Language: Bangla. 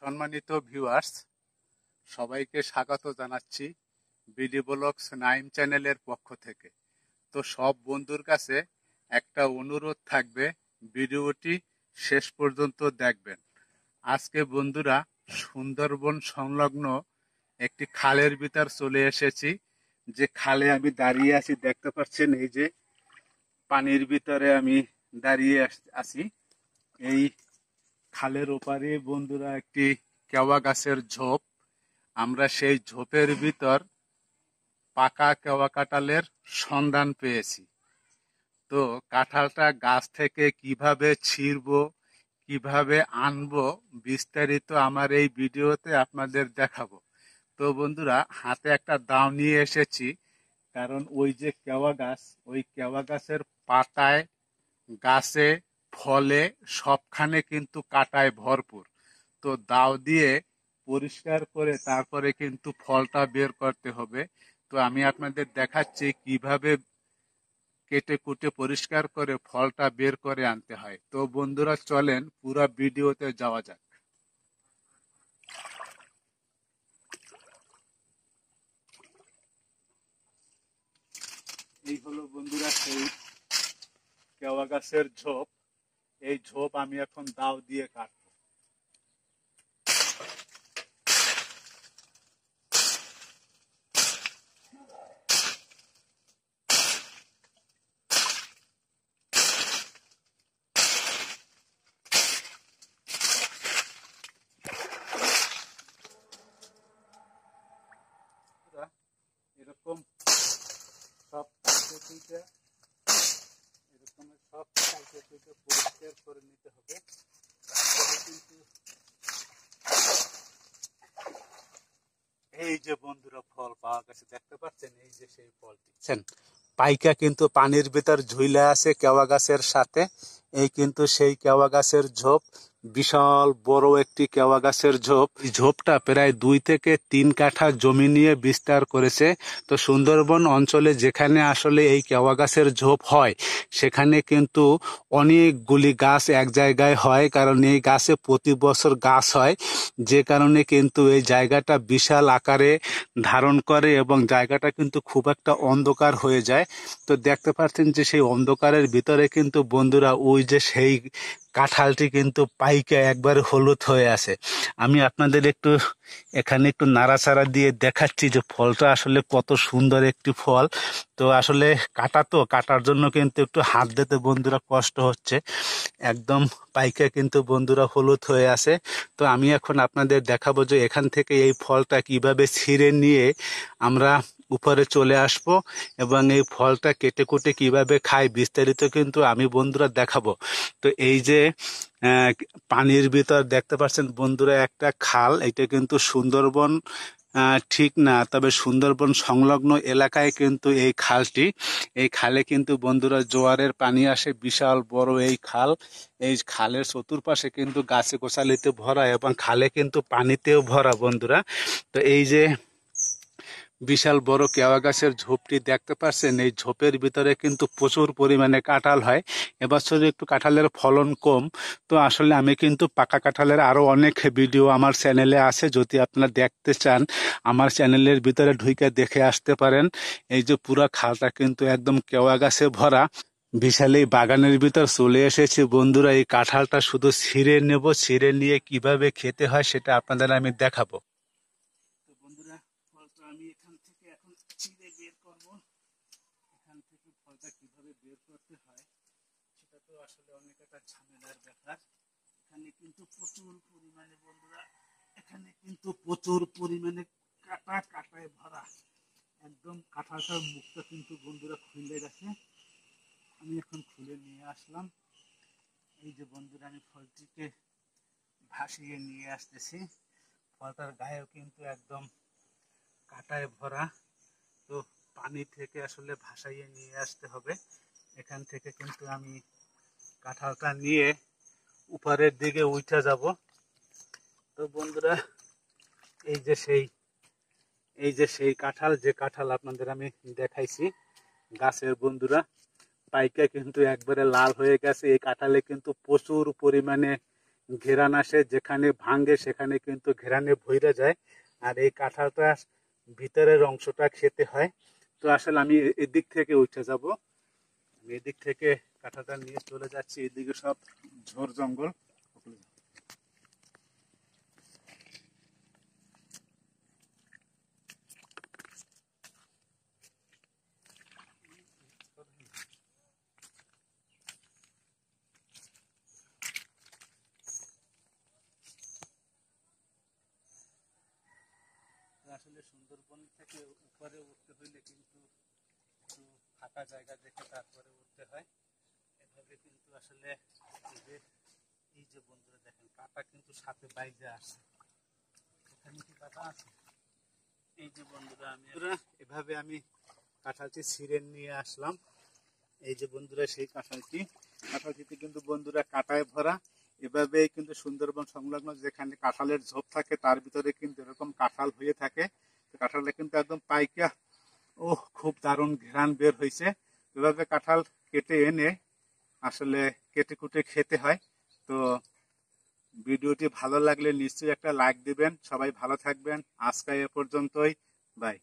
সম্মানিত ভিউয়ার্স সবাইকে স্বাগত জানাচ্ছি বিডি ব্লগস নাইম চ্যানেলের পক্ষ থেকে তো সব বন্ধুর কাছে একটা অনুরোধ থাকবে ভিডিওটি শেষ পর্যন্ত দেখবেন আজকে বন্ধুরা সুন্দরবন সংলগ্ন একটি খালের ভিতর চলে এসেছি যে খালে আমি দাঁড়িয়ে আছি দেখতে পাচ্ছেন এই যে পানির ভিতরে আমি দাঁড়িয়ে আছি এই খালের ওপারে বন্ধুরা একটি কেওয়া গাছের ঝোপ আমরা সেই ঝোপের ভিতর পাকা কেওয়া কাঁঠালের সন্ধান পেয়েছি তো কাঁঠালটা গাছ থেকে কিভাবে ছিঁড়ব কিভাবে আনব বিস্তারিত আমার এই ভিডিওতে আপনাদের দেখাবো তো বন্ধুরা হাতে একটা দাও নিয়ে এসেছি কারণ ওই যে কেওয়া গাছ ওই কেওয়া গাছের পাতায় গাছে ফলে সবখানে কিন্তু কাটায় ভরপুর তো দাও দিয়ে পরিষ্কার করে তারপরে কিন্তু ফলটা বের করতে হবে তো আমি আপনাদের দেখাচ্ছি কিভাবে কেটে কুটে পরিষ্কার করে ফলটা বের করে আনতে হয় তো বন্ধুরা চলেন পুরো ভিডিওতে যাওয়া যাক এই হলো বন্ধুরা সেই কেওয়া গাছের ঝোপ এই ঝোপ আমি এখন দাও দিয়ে কাটব এরকম সব পদ্ধতিতে এগুলোকে পরিষ্কার করে নিতে হবে এই যে বন্ধুরা ফল পাওয়া গেছে দেখতে পাচ্ছেন এই যে সেই ফল দিচ্ছেন পাইকা কিন্তু পানির ভেতর ঝুইলা আছে কেওয়া গাছের সাথে এই কিন্তু সেই কেওয়া গাছের ঝোপ বিশাল বড় একটি কেওয়া গাছের ঝোপ ঝোপটা প্রায় দুই থেকে তিন কাঠা জমি নিয়ে বিস্তার করেছে তো সুন্দরবন অঞ্চলে যেখানে আসলে এই কেওয়া গাছের ঝোপ হয় সেখানে কিন্তু অনেকগুলি গাছ এক জায়গায় হয় কারণ এই গাছে প্রতি বছর গাছ হয় যে কারণে কিন্তু এই জায়গাটা বিশাল আকারে ধারণ করে এবং জায়গাটা কিন্তু খুব একটা অন্ধকার হয়ে যায় তো দেখতে পাচ্ছেন যে সেই অন্ধকারের ভিতরে কিন্তু বন্ধুরা ওই যে সেই কাঁঠালটি কিন্তু আইকা একবার হলুদ হয়ে আছে আমি আপনাদের একটু এখানে একটু নাড়াচাড়া দিয়ে দেখাচ্ছি যে ফলটা আসলে কত সুন্দর একটি ফল তো আসলে কাটা তো কাটার জন্য কিন্তু একটু হাত দিতে বন্ধুরা কষ্ট হচ্ছে একদম পাইকা কিন্তু বন্ধুরা হলুদ হয়ে আছে তো আমি এখন আপনাদের দেখাবো যে এখান থেকে এই ফলটা কিভাবে ছিঁড়ে নিয়ে আমরা উপরে চলে আসব এবং এই ফলটা কেটে কুটে কিভাবে খাই বিস্তারিত কিন্তু আমি বন্ধুরা দেখাবো তো এই যে পানির ভিতর দেখতে পাচ্ছেন বন্ধুরা একটা খাল এটা কিন্তু সুন্দরবন ঠিক না তবে সুন্দরবন সংলগ্ন এলাকায় কিন্তু এই খালটি এই খালে কিন্তু বন্ধুরা জোয়ারের পানি আসে বিশাল বড় এই খাল এই খালের চতুর্পাশে কিন্তু গাছে গোছালিতে ভরা এবং খালে কিন্তু পানিতেও ভরা বন্ধুরা তো এই যে বিশাল বড় কেওয়া গাছের ঝোপটি দেখতে পাচ্ছেন এই ঝোপের ভিতরে কিন্তু প্রচুর পরিমাণে কাঁঠাল হয় এবছর একটু কাঁঠালের ফলন কম তো আসলে আমি কিন্তু পাকা কাঁঠালের আরও অনেক ভিডিও আমার চ্যানেলে আছে যদি আপনারা দেখতে চান আমার চ্যানেলের ভিতরে ঢুকে দেখে আসতে পারেন এই যে পুরো খালটা কিন্তু একদম কেওয়া গাছে ভরা বিশাল এই বাগানের ভিতর চলে এসেছি বন্ধুরা এই কাঁঠালটা শুধু ছিঁড়ে নেব ছিঁড়ে নিয়ে কিভাবে খেতে হয় সেটা আপনাদের আমি দেখাবো আসলে অনেক একটা ঝামেলার ব্যাপার এখানে কিন্তু প্রচুর পরিমাণে বন্ধুরা এখানে কিন্তু প্রচুর পরিমাণে কাটা কাটায় ভরা একদম কাঁঠাটার মুখটা কিন্তু বন্ধুরা খুলে গেছে আমি এখন খুলে নিয়ে আসলাম এই যে বন্ধুরা আমি ফলটিকে ভাসিয়ে নিয়ে আসতেছি ফলটার গায়েও কিন্তু একদম কাটায় ভরা তো পানি থেকে আসলে ভাসাইয়ে নিয়ে আসতে হবে এখান থেকে কিন্তু আমি কাঁঠালটা নিয়ে উপরের দিকে উঠে যাব তো বন্ধুরা এই যে সেই এই যে সেই কাঁঠাল যে কাঁঠাল আপনাদের আমি দেখাইছি গাছের বন্ধুরা পাইকা কিন্তু একবারে লাল হয়ে গেছে এই কাঁঠালে কিন্তু প্রচুর পরিমাণে ঘেরান আসে যেখানে ভাঙে সেখানে কিন্তু ঘেরানে ভইরা যায় আর এই কাঁঠালটা ভিতরের অংশটা খেতে হয় তো আসলে আমি এদিক থেকে উঠে যাব এদিক থেকে কাঁঠাটা নিয়ে চলে যাচ্ছি এদিকে সব ঝোর জঙ্গল আসলে সুন্দরবন থেকে উপরে উঠতে হইলে কিন্তু ফাঁকা জায়গা দেখে তারপরে উঠতে হয় এভাবে কিন্তু আসলে এই যে বন্ধুরা দেখেন কাঁটা কিন্তু সাথে বাইরে আসে এখানে কি কাটা আছে এই যে বন্ধুরা আমি এভাবে আমি কাঁঠালটি ছিঁড়ে নিয়ে আসলাম এই যে বন্ধুরা সেই কাঁঠালটি কাঁঠালটিতে কিন্তু বন্ধুরা কাঁটায় ভরা এভাবে কিন্তু সুন্দরবন সংলগ্ন যেখানে কাঁঠালের ঝোপ থাকে তার ভিতরে কিন্তু এরকম কাঁঠাল হয়ে থাকে কাঁঠালটা কিন্তু একদম পাইকা ও খুব দারুণ ঘেরান বের হয়েছে এভাবে কাঁঠাল কেটে এনে আসলে কেটে কুটে খেতে হয় তো ভিডিওটি ভালো লাগলে নিশ্চয়ই একটা লাইক দিবেন সবাই ভালো থাকবেন আজকে এ পর্যন্তই বাই